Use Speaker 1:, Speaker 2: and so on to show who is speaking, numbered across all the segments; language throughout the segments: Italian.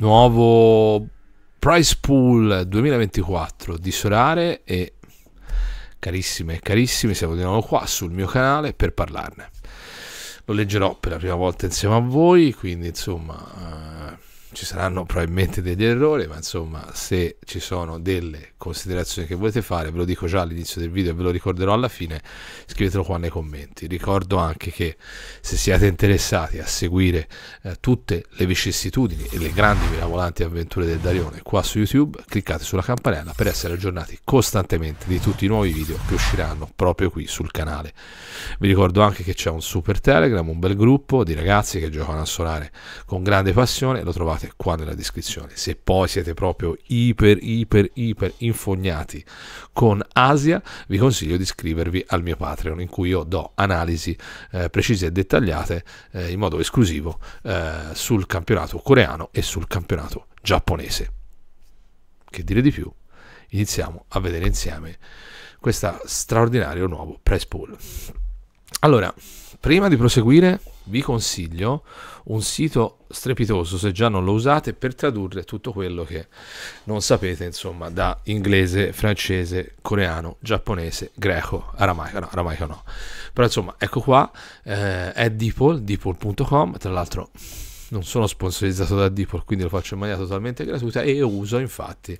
Speaker 1: nuovo price pool 2024 di Sorare e carissime e carissime siamo di nuovo qua sul mio canale per parlarne lo leggerò per la prima volta insieme a voi quindi insomma eh, ci saranno probabilmente degli errori, ma insomma, se ci sono delle considerazioni che volete fare, ve lo dico già all'inizio del video e ve lo ricorderò alla fine, scrivetelo qua nei commenti. Ricordo anche che se siete interessati a seguire eh, tutte le vicissitudini e le grandi mirabolanti avventure del Darione qua su YouTube, cliccate sulla campanella per essere aggiornati costantemente di tutti i nuovi video che usciranno proprio qui sul canale. Vi ricordo anche che c'è un super Telegram, un bel gruppo di ragazzi che giocano a Solare con grande passione, lo trovate trovate qua nella descrizione. Se poi siete proprio iper, iper, iper infognati con Asia, vi consiglio di iscrivervi al mio Patreon in cui io do analisi eh, precise e dettagliate eh, in modo esclusivo eh, sul campionato coreano e sul campionato giapponese. Che dire di più? Iniziamo a vedere insieme questo straordinario nuovo press pool. Allora, Prima di proseguire vi consiglio un sito strepitoso, se già non lo usate, per tradurre tutto quello che non sapete, insomma, da inglese, francese, coreano, giapponese, greco, aramaico, no, aramaico no. Però insomma, ecco qua, eh, è Deepol, deepol.com tra l'altro non sono sponsorizzato da Deepol quindi lo faccio in maniera totalmente gratuita e uso infatti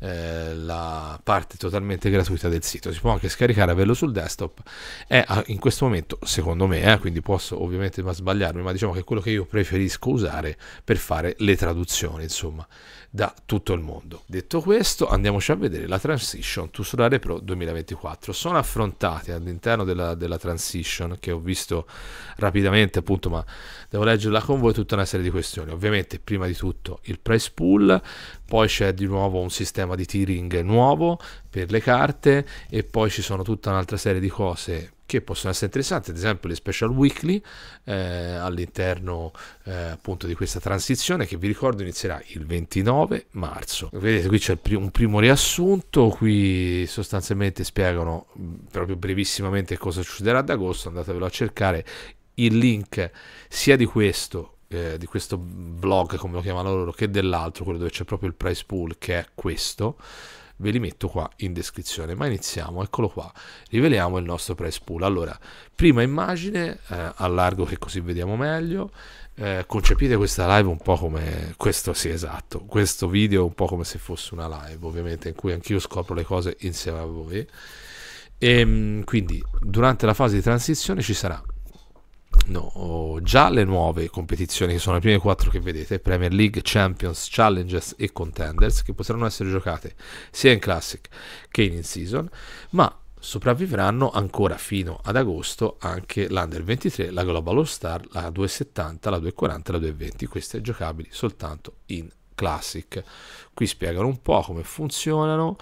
Speaker 1: eh, la parte totalmente gratuita del sito. Si può anche scaricare, averlo sul desktop. È ah, in questo momento, secondo me, eh, quindi posso ovviamente sbagliarmi, ma diciamo che è quello che io preferisco usare per fare le traduzioni, insomma da tutto il mondo. Detto questo, andiamoci a vedere la transition to Solare Pro 2024. Sono affrontate all'interno della, della transition che ho visto rapidamente, appunto, ma devo leggerla con voi tutta una serie di questioni. Ovviamente, prima di tutto il price pool, poi c'è di nuovo un sistema di tiering nuovo per le carte e poi ci sono tutta un'altra serie di cose che possono essere interessanti, ad esempio le special weekly eh, all'interno eh, appunto di questa transizione che vi ricordo inizierà il 29 marzo. Vedete qui c'è un primo riassunto, qui sostanzialmente spiegano mm, proprio brevissimamente cosa succederà ad agosto, andatevelo a cercare il link sia di questo eh, di questo blog come lo chiamano loro che dell'altro quello dove c'è proprio il price pool che è questo ve li metto qua in descrizione. Ma iniziamo, eccolo qua, riveliamo il nostro press pool. Allora, prima immagine, eh, allargo che così vediamo meglio, eh, concepite questa live un po' come questo sì esatto questo video un po' come se fosse una live ovviamente in cui anch'io scopro le cose insieme a voi e ehm, quindi durante la fase di transizione ci sarà hanno già le nuove competizioni, che sono le prime quattro che vedete, Premier League, Champions, Challengers e Contenders, che potranno essere giocate sia in Classic che in in-season, ma sopravvivranno ancora fino ad agosto anche l'Under 23, la Global All Star, la 270, la 240 e la 220, queste giocabili soltanto in Classic. Qui spiegano un po' come funzionano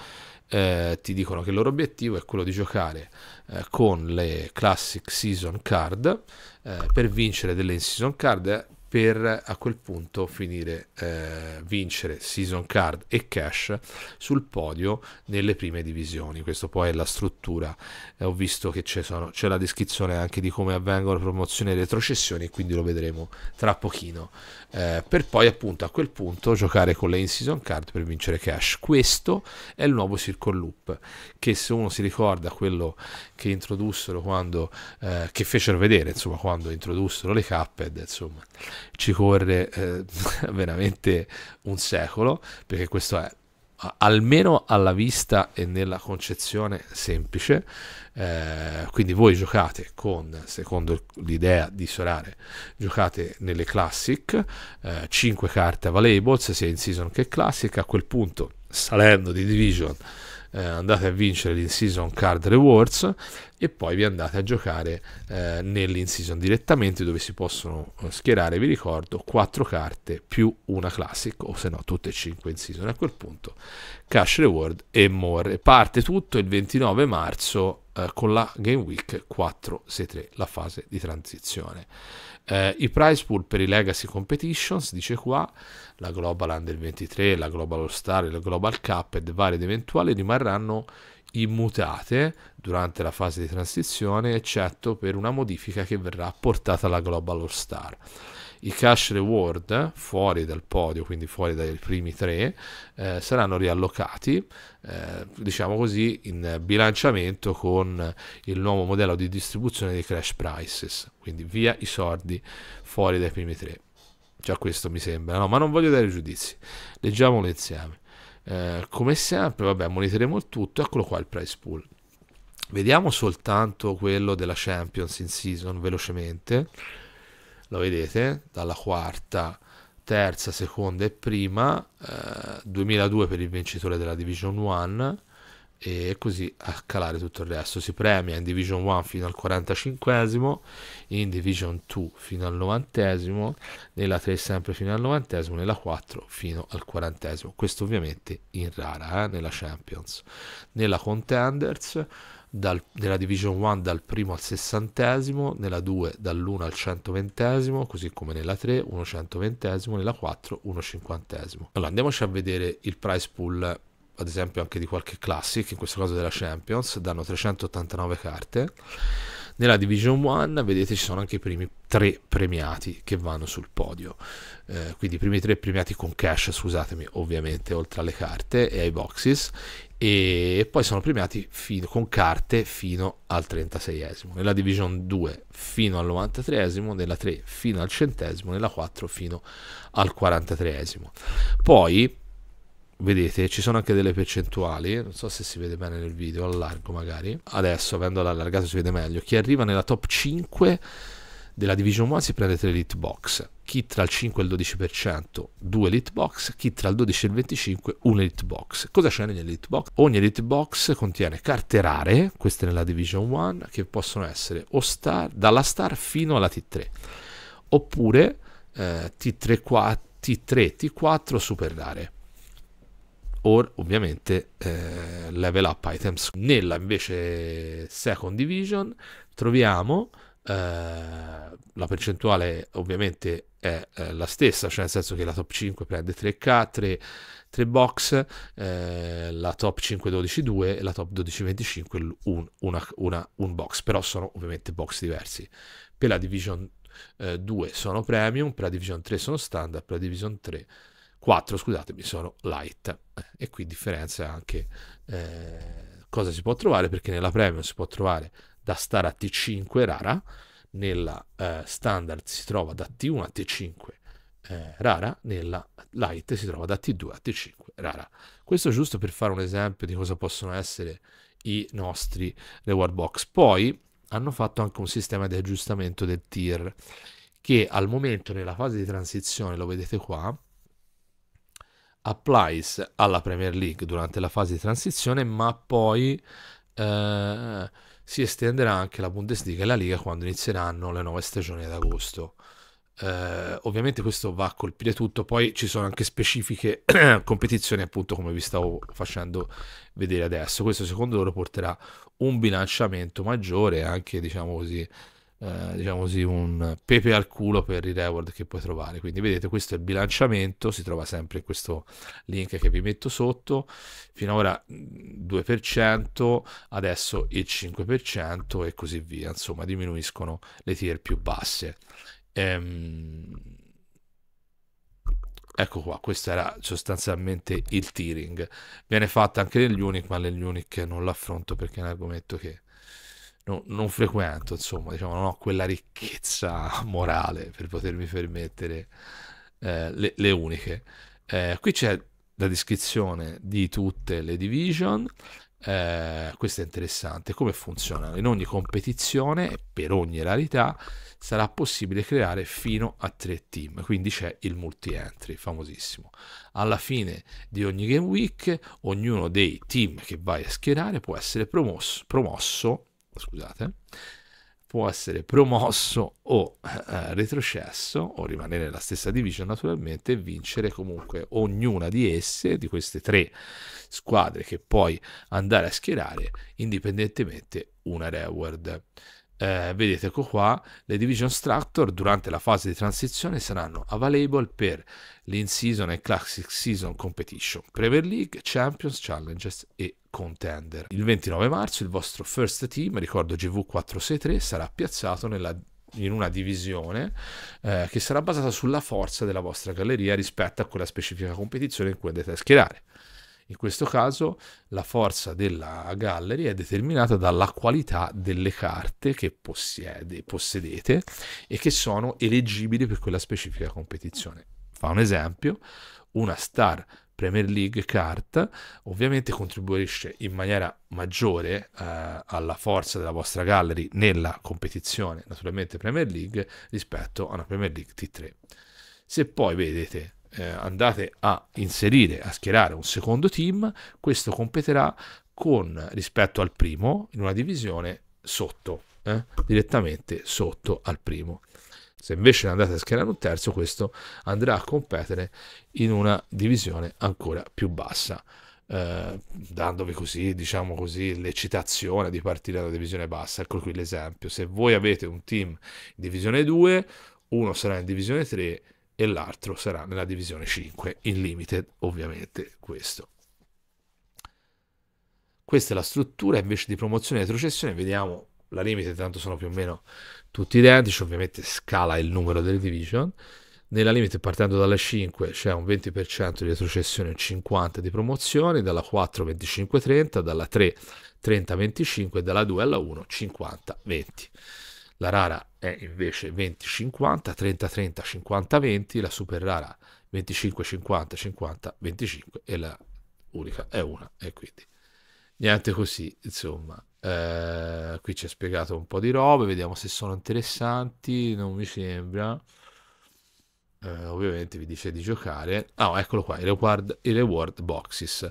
Speaker 1: eh, ti dicono che il loro obiettivo è quello di giocare eh, con le Classic Season Card eh, per vincere delle in-season card per a quel punto finire eh, vincere season card e cash sul podio nelle prime divisioni questo poi è la struttura eh, ho visto che c'è, sono, c'è, la descrizione anche di come avvengono promozioni e retrocessioni quindi lo vedremo tra pochino eh, per poi appunto a quel punto giocare con le in season card per vincere cash questo è il nuovo circle loop che se uno si ricorda quello che introdussero quando eh, che fecero vedere insomma quando introdussero le capped insomma ci corre eh, veramente un secolo, perché questo è almeno alla vista e nella concezione semplice. Eh, quindi voi giocate con, secondo l'idea di Sorare, giocate nelle classic, eh, 5 carte avalables sia in season che classic, a quel punto salendo di division eh, andate a vincere l'in-season card rewards e poi vi andate a giocare eh, nell'in-season direttamente dove si possono eh, schierare, vi ricordo, 4 carte più una classic o se no tutte e 5 in season. A quel punto cash reward e more. Parte tutto il 29 marzo eh, con la Game Week 4-6-3, la fase di transizione. Eh, I prize pool per i legacy competitions, dice qua, la Global Under 23, la Global All Star, la Global Cup ed varie ed eventuali rimarranno immutate durante la fase di transizione, eccetto per una modifica che verrà apportata alla Global All Star. I cash reward fuori dal podio, quindi fuori dai primi tre, eh, saranno riallocati, eh, diciamo così, in bilanciamento con il nuovo modello di distribuzione dei crash prices, quindi via i soldi fuori dai primi tre. Già questo mi sembra, no, ma non voglio dare giudizi. Leggiamolo insieme. Eh, come sempre, vabbè, monitoreremo tutto, eccolo qua il price pool. Vediamo soltanto quello della Champions in season velocemente lo vedete, dalla quarta, terza, seconda e prima, eh, 2002 per il vincitore della Division 1 e così a calare tutto il resto. Si premia in Division 1 fino al 45, in Division 2 fino al 90, nella 3 sempre fino al 90, nella 4 fino al 40. Questo ovviamente in rara, eh, nella Champions. Nella Contenders dal, nella Division 1 dal primo al sessantesimo, nella 2 dall'1 al centoventesimo, così come nella 3 1 centoventesimo, nella 4 1 cinquantesimo. Allora andiamoci a vedere il price pool ad esempio anche di qualche classic, in questo caso della Champions, danno 389 carte nella Division 1 vedete ci sono anche i primi tre premiati che vanno sul podio, eh, quindi i primi tre premiati con cash, scusatemi, ovviamente oltre alle carte e ai boxes, e poi sono premiati fino, con carte fino al 36esimo, nella Division 2 fino al 93esimo, nella 3 fino al centesimo, nella 4 fino al 43esimo. Poi vedete ci sono anche delle percentuali non so se si vede bene nel video allargo magari adesso avendolo allargato si vede meglio chi arriva nella top 5 della Division 1 si prende 3 elite box chi tra il 5 e il 12% 2 elite box chi tra il 12 e il 25 1 elite box cosa c'è nelle elite box? ogni elite box contiene carte rare queste nella Division 1 che possono essere o star, dalla star fino alla T3 oppure eh, T3, T3 T4 super rare or ovviamente eh, level up items. Nella invece second division troviamo eh, la percentuale ovviamente è eh, la stessa, cioè nel senso che la top 5 prende 3K, 3, 3 box, eh, la top 5 12 2 e la top 12 25 un, una, una, un box, però sono ovviamente box diversi. Per la division 2 eh, sono premium, per la division 3 sono standard, per la division 3 4 scusatemi sono light eh, e qui differenza anche eh, cosa si può trovare perché nella premium si può trovare da star a T5 rara nella eh, standard si trova da T1 a T5 eh, rara nella light si trova da T2 a T5 rara questo giusto per fare un esempio di cosa possono essere i nostri reward box poi hanno fatto anche un sistema di aggiustamento del tier che al momento nella fase di transizione lo vedete qua applies alla Premier League durante la fase di transizione, ma poi eh, si estenderà anche la Bundesliga e la Liga quando inizieranno le nuove stagioni ad agosto. Eh, ovviamente questo va a colpire tutto, poi ci sono anche specifiche competizioni, appunto come vi stavo facendo vedere adesso. Questo secondo loro porterà un bilanciamento maggiore anche, diciamo così, eh, diciamo così, un pepe al culo per i reward che puoi trovare. Quindi vedete, questo è il bilanciamento, si trova sempre in questo link che vi metto sotto. Finora 2%, mm, adesso il 5% e così via. Insomma, diminuiscono le tier più basse. Ehm ecco qua, questo era sostanzialmente il tiering. Viene fatta anche negli Unic, ma negli Unic non l'affronto perché è un argomento che no, non frequento, insomma, diciamo, non ho quella ricchezza morale per potermi permettere eh, le, le, uniche. Eh, qui c'è la descrizione di tutte le division. Eh, questo è interessante come funziona? in ogni competizione per ogni rarità sarà possibile creare fino a tre team quindi c'è il multi entry famosissimo alla fine di ogni game week ognuno dei team che vai a schierare può essere promosso, promosso scusate, può essere promosso o eh, retrocesso o rimanere nella stessa division naturalmente e vincere comunque ognuna di esse, di queste tre squadre che puoi andare a schierare indipendentemente una reward eh, vedete ecco qua, le division structure durante la fase di transizione saranno available per l'in-season e classic season competition, Premier League, Champions, Challenges e Contender. Il 29 marzo il vostro first team, ricordo GV463, sarà piazzato nella in una divisione eh, che sarà basata sulla forza della vostra galleria rispetto a quella specifica competizione in cui andate a schierare. In questo caso la forza della gallery è determinata dalla qualità delle carte che possiede, possedete e che sono elegibili per quella specifica competizione. Fa un esempio, una star Premier League card ovviamente contribuisce in maniera maggiore eh, alla forza della vostra gallery nella competizione naturalmente Premier League rispetto a una Premier League T3 se poi vedete eh, andate a inserire, a schierare un secondo team, questo competerà con rispetto al primo in una divisione sotto, eh, direttamente sotto al primo. Se invece ne andate a schierare un terzo, questo andrà a competere in una divisione ancora più bassa. Eh, dandovi così, diciamo così, l'eccitazione di partire dalla divisione bassa. Ecco qui l'esempio. Se voi avete un team in divisione 2, uno sarà in divisione 3 e l'altro sarà nella divisione 5 in limited, ovviamente questo. Questa è la struttura invece di promozione e retrocessione, vediamo la limited, tanto sono più o meno tutti identici, ovviamente scala il numero delle division. Nella limite partendo dalla 5 c'è un 20% di retrocessione e 50% di promozione dalla 4 25-30, dalla 3 30-25, dalla 2 alla 1 50-20. La rara è invece 20-50, 30-30, 50-20, la super rara 25-50, 50-25 e la unica è una. E quindi niente così, insomma. Eh, qui ci è spiegato un po' di robe, vediamo se sono interessanti, non mi sembra. Eh, ovviamente vi dice di giocare. Ah, eccolo qua, i reward, i reward boxes.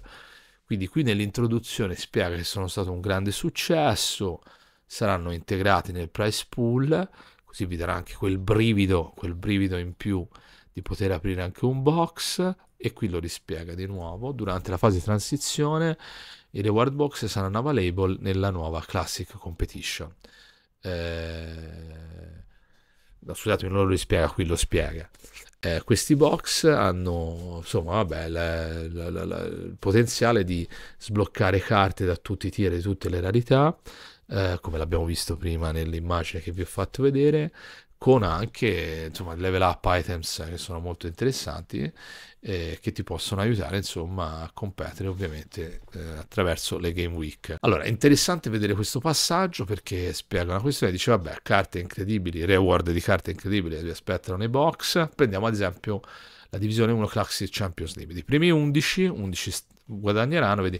Speaker 1: Quindi qui nell'introduzione spiega che sono stato un grande successo saranno integrati nel price pool, così vi darà anche quel brivido, quel brivido in più di poter aprire anche un box e qui lo rispiega di nuovo durante la fase di transizione i reward box saranno available nella nuova classic competition eh, no, scusatemi non lo rispiega qui lo spiega eh, questi box hanno insomma, vabbè, la, la, la, il potenziale di sbloccare carte da tutti i tier di tutte le rarità, eh, come l'abbiamo visto prima nell'immagine che vi ho fatto vedere, con anche insomma, level up items che sono molto interessanti eh, che ti possono aiutare insomma a competere ovviamente eh, attraverso le game week allora è interessante vedere questo passaggio perché spiega una questione dice vabbè carte incredibili reward di carte incredibili vi aspettano nei box prendiamo ad esempio la divisione 1 Classic Champions League i primi 11 11 guadagneranno vedi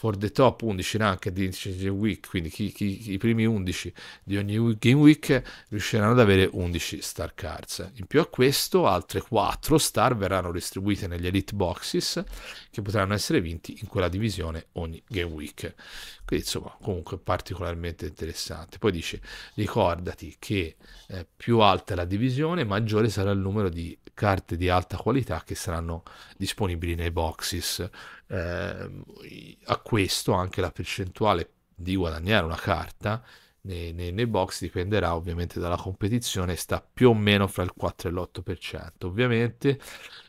Speaker 1: for the top 11 anche di week, quindi chi, chi, i primi 11 di ogni game week riusciranno ad avere 11 star cards. In più a questo altre 4 star verranno distribuite negli elite boxes che potranno essere vinti in quella divisione ogni game week. Quindi insomma comunque particolarmente interessante. Poi dice ricordati che eh, più alta è la divisione maggiore sarà il numero di carte di alta qualità che saranno disponibili nei boxes. Eh, a questo anche la percentuale di guadagnare una carta nei, nei, nei, box dipenderà ovviamente dalla competizione, sta più o meno fra il 4 e l'8%. Ovviamente,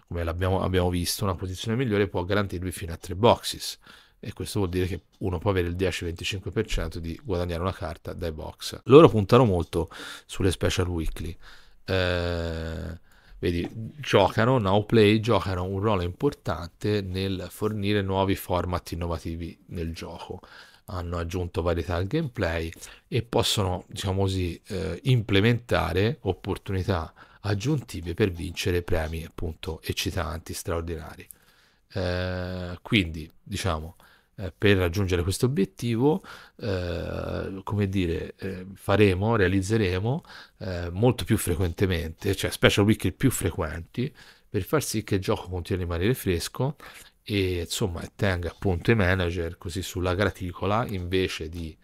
Speaker 1: come abbiamo visto, una posizione migliore può garantirvi fino a 3 boxes e questo vuol dire che uno può avere il 10-25% di guadagnare una carta dai box. Loro puntano molto sulle special weekly. Eh, Vedi, giocano, Now Play giocano un ruolo importante nel fornire nuovi format innovativi nel gioco. Hanno aggiunto varietà al gameplay e possono, diciamo così, eh, implementare opportunità aggiuntive per vincere premi appunto eccitanti, straordinari. Eh, quindi, diciamo, eh, per raggiungere questo obiettivo, eh, come dire, eh, faremo, realizzeremo eh, molto più frequentemente, cioè special week più frequenti, per far sì che il gioco continui a rimanere fresco e insomma tenga appunto i manager così sulla graticola invece di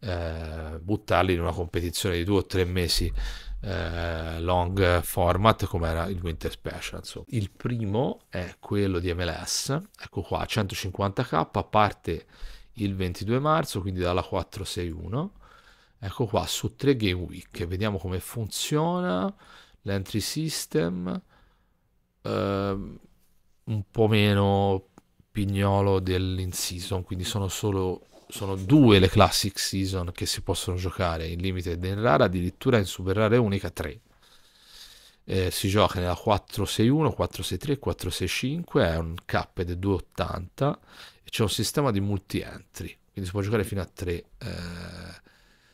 Speaker 1: eh, buttarli in una competizione di due o tre mesi eh, long format come era il Winter Special. Insomma. Il primo è quello di MLS, ecco qua, 150k, parte il 22 marzo, quindi dalla 461. Ecco qua, su 3 Game Week, vediamo come funziona l'entry system, ehm, un po' meno pignolo dell'in season, quindi sono solo sono due le classic season che si possono giocare in limited e in rara, addirittura in super rare unica 3. Eh, si gioca nella 461, 463, 465, è un cap del 280 e c'è un sistema di multi-entry, quindi si può giocare fino a 3 eh,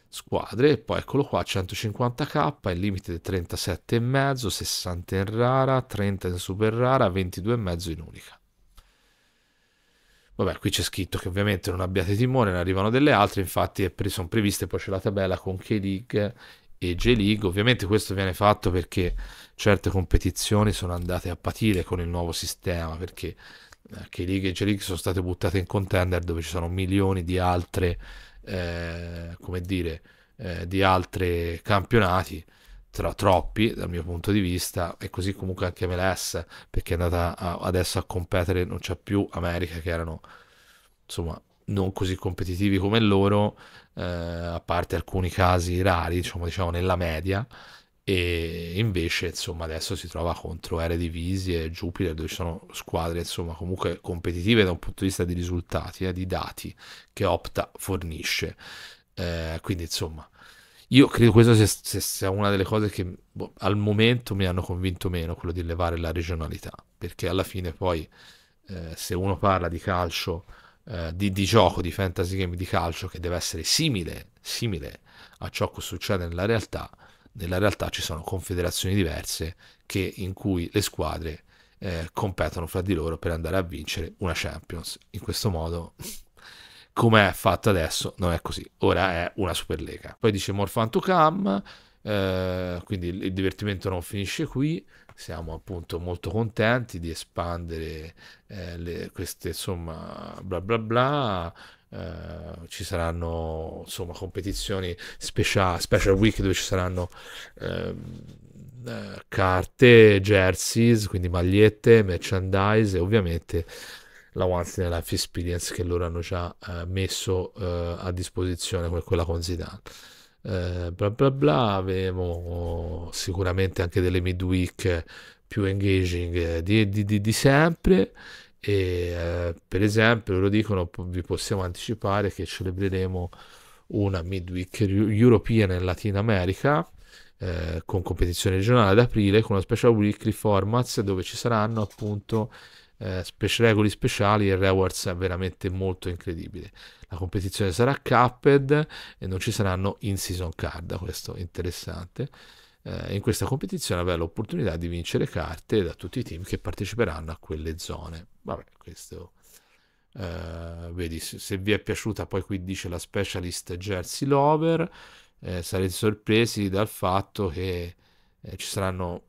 Speaker 1: squadre e poi eccolo qua 150k, il limite è 37,5, 60 in rara, 30 in super rara, 22,5 in unica. Vabbè, qui c'è scritto che ovviamente non abbiate timore, ne arrivano delle altre, infatti pre- sono previste poi c'è la tabella con K-League e J-League. Ovviamente questo viene fatto perché certe competizioni sono andate a patire con il nuovo sistema, perché eh, K-League e J-League sono state buttate in contender dove ci sono milioni di altre, eh, come dire, eh, di altri campionati tra troppi dal mio punto di vista e così comunque anche MLS perché è andata a, adesso a competere non c'è più America che erano insomma non così competitivi come loro eh, a parte alcuni casi rari diciamo, diciamo nella media e invece insomma adesso si trova contro Eredivisie e Jupiter dove ci sono squadre insomma comunque competitive da un punto di vista di risultati eh, di dati che Opta fornisce eh, quindi insomma io credo questa sia, sia una delle cose che boh, al momento mi hanno convinto meno, quello di levare la regionalità, perché alla fine poi eh, se uno parla di calcio, eh, di, di, gioco, di fantasy game di calcio che deve essere simile, simile a ciò che succede nella realtà, nella realtà ci sono confederazioni diverse che, in cui le squadre eh, competono fra di loro per andare a vincere una Champions. In questo modo come è fatta adesso non è così, ora è una super lega Poi dice More to Come, eh, quindi il, il divertimento non finisce qui, siamo appunto molto contenti di espandere eh, le, queste insomma bla bla bla eh, ci saranno insomma competizioni special, special week dove ci saranno ehm, eh, carte jerseys quindi magliette merchandise e ovviamente la Once in a Life Experience che loro hanno già eh, messo eh, a disposizione per quella con Zidane. Eh, bla bla bla, avevo sicuramente anche delle midweek più engaging di, di, di, di sempre e eh, per esempio loro dicono vi possiamo anticipare che celebreremo una midweek europea in Latin America eh, con competizione regionale ad aprile con una special weekly formats dove ci saranno appunto eh, regoli speciali e rewards veramente molto incredibile. La competizione sarà capped e non ci saranno in-season card, questo interessante. Eh, in questa competizione avrà l'opportunità di vincere carte da tutti i team che parteciperanno a quelle zone. Vabbè, questo... Eh, vedi, se vi è piaciuta poi qui dice la specialist Jersey Lover, eh, sarete sorpresi dal fatto che eh, ci saranno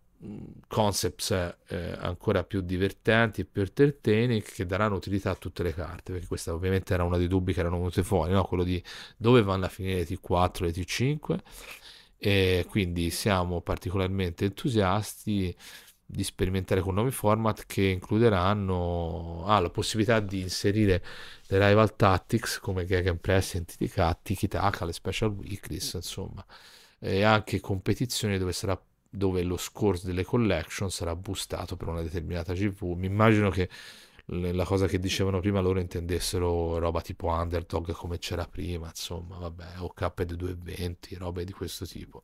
Speaker 1: concepts eh, ancora più divertenti e più entertaining che daranno utilità a tutte le carte perché questa ovviamente era una dei dubbi che erano venuti fuori no? quello di dove vanno a finire le T4 e le T5 e quindi siamo particolarmente entusiasti di sperimentare con nuovi format che includeranno ah, la possibilità di inserire le rival tactics come gag and press, entity cut, tiki taka, le special weeklies insomma e anche competizioni dove sarà dove lo score delle collection sarà boostato per una determinata GV. Mi immagino che la cosa che dicevano prima loro intendessero roba tipo underdog come c'era prima, insomma, vabbè, o Cuphead 220 robe di questo tipo.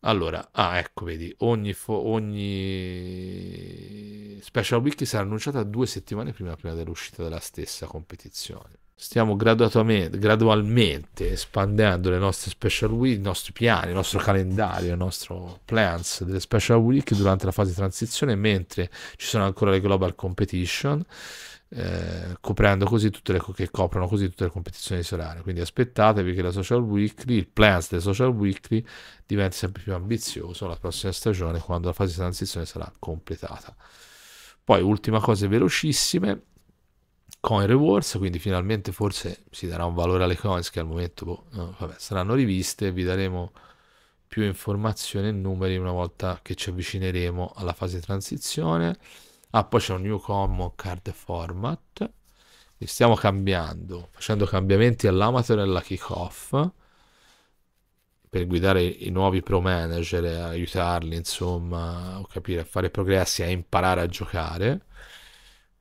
Speaker 1: Allora, ah, ecco, vedi, ogni, fo- ogni special wiki sarà annunciata due settimane prima, prima dell'uscita della stessa competizione stiamo gradualmente espandendo le nostre special week, i nostri piani, il nostro calendario, il nostro plans delle special week durante la fase di transizione, mentre ci sono ancora le global competition. Eh, coprendo così tutte le, che coprono così tutte le competizioni solari quindi aspettatevi che la social weekly il plans delle social weekly diventi sempre più ambizioso la prossima stagione quando la fase di transizione sarà completata poi ultima cosa velocissime coin rewards, quindi finalmente forse si darà un valore alle coins che al momento boh, no, vabbè, saranno riviste, vi daremo più informazioni e numeri una volta che ci avvicineremo alla fase transizione. Ah, poi c'è un new common card format, e stiamo cambiando, facendo cambiamenti all'amateur e alla kickoff per guidare i nuovi pro manager, aiutarli insomma, a capire, a fare progressi, a imparare a giocare.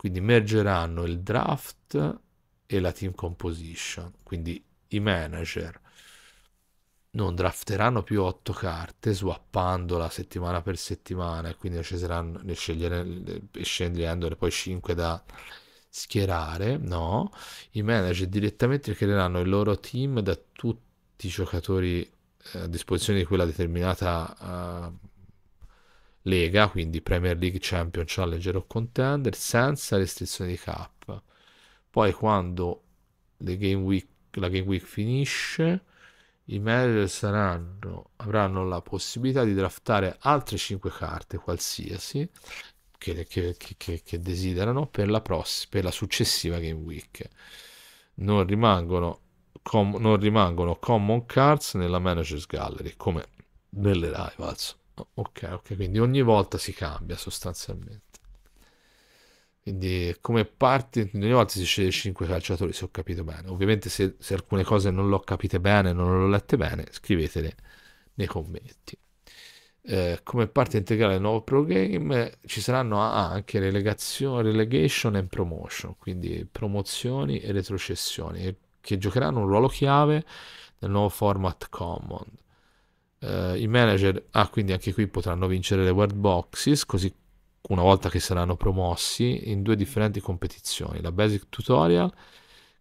Speaker 1: Quindi mergeranno il draft e la team composition, quindi i manager non drafteranno più 8 carte swappandola settimana per settimana e quindi ne, poi 5 da schierare, no, i manager direttamente creeranno il loro team da tutti i giocatori eh, a disposizione di quella determinata uh, lega, quindi Premier League, Champion, Challenger o Contender, senza restrizione di cap. Poi quando game week, la Game Week finisce, i manager saranno, avranno la possibilità di draftare altre 5 carte qualsiasi che, che, che, che desiderano per la, pross- per la successiva Game Week. Non rimangono, com- non rimangono common cards nella Managers Gallery, come nelle Rivals ok ok quindi ogni volta si cambia sostanzialmente quindi come parte ogni volta si sceglie 5 calciatori se ho capito bene ovviamente se, se alcune cose non l'ho capite bene non l'ho lette bene scrivetele nei commenti eh, come parte integrale del nuovo pro game ci saranno anche relegation e promotion quindi promozioni e retrocessioni che giocheranno un ruolo chiave nel nuovo format common eh, i manager, ah quindi anche qui potranno vincere le World Boxes, così una volta che saranno promossi in due differenti competizioni, la Basic Tutorial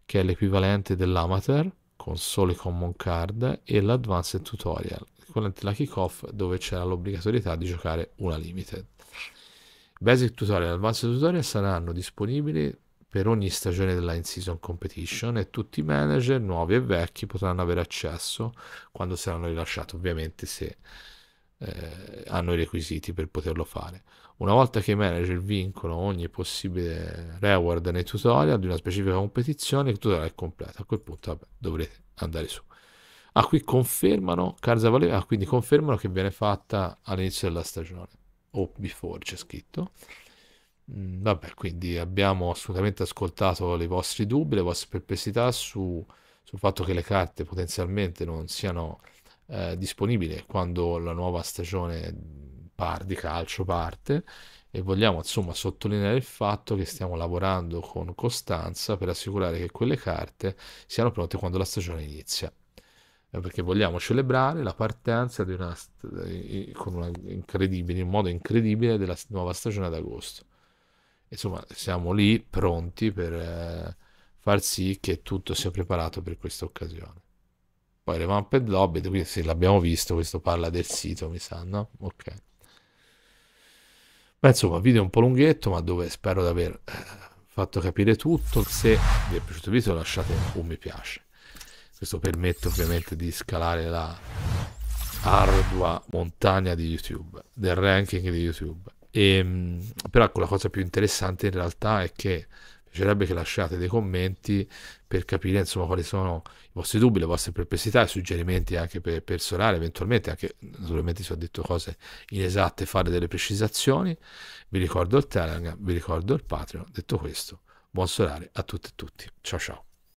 Speaker 1: che è l'equivalente dell'Amateur con solo i common card e l'Advanced Tutorial, equivalente alla kickoff dove c'era l'obbligatorietà di giocare una limited. Basic Tutorial e Advanced Tutorial saranno disponibili per ogni stagione della in-season competition e tutti i manager nuovi e vecchi potranno avere accesso quando saranno rilasciati, ovviamente se eh, hanno i requisiti per poterlo fare. Una volta che i manager vincono ogni possibile reward nei tutorial di una specifica competizione, il tutorial è completo. A quel punto vabbè, dovrete andare su. A ah, qui confermano, Carzavale, ah, quindi confermano che viene fatta all'inizio della stagione, o before c'è scritto. Mm, vabbè, quindi abbiamo assolutamente ascoltato i vostri dubbi, le vostre perplessità su, sul fatto che le carte potenzialmente non siano eh, disponibili quando la nuova stagione par- di calcio parte e vogliamo insomma sottolineare il fatto che stiamo lavorando con costanza per assicurare che quelle carte siano pronte quando la stagione inizia eh, perché vogliamo celebrare la partenza una, in, in modo incredibile della nuova stagione ad agosto insomma siamo lì pronti per eh, far sì che tutto sia preparato per questa occasione. Poi le Revamped Lobby, se l'abbiamo visto, questo parla del sito, mi sa, no? Ok. Beh, insomma, video un po' lunghetto, ma dove spero di aver eh, fatto capire tutto. Se vi è piaciuto il video lasciate un mi piace. Questo permette ovviamente di scalare la ardua montagna di YouTube, del ranking di YouTube. E, ehm, però ecco, la cosa più interessante in realtà è che mi piacerebbe che lasciate dei commenti per capire insomma quali sono i vostri dubbi, le vostre perplessità e suggerimenti anche per, per Solare, eventualmente anche naturalmente se ho detto cose inesatte fare delle precisazioni. Vi ricordo il Telegram, vi ricordo il Patreon. Detto questo, buon Solare a tutti e tutti. Ciao ciao.